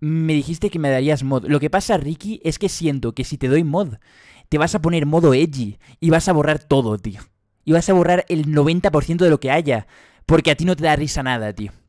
me dijiste que me darías mod. Lo que pasa, Ricky, es que siento que si te doy mod, te vas a poner modo edgy y vas a borrar todo, tío. Y vas a borrar el 90% de lo que haya, porque a ti no te da risa nada, tío.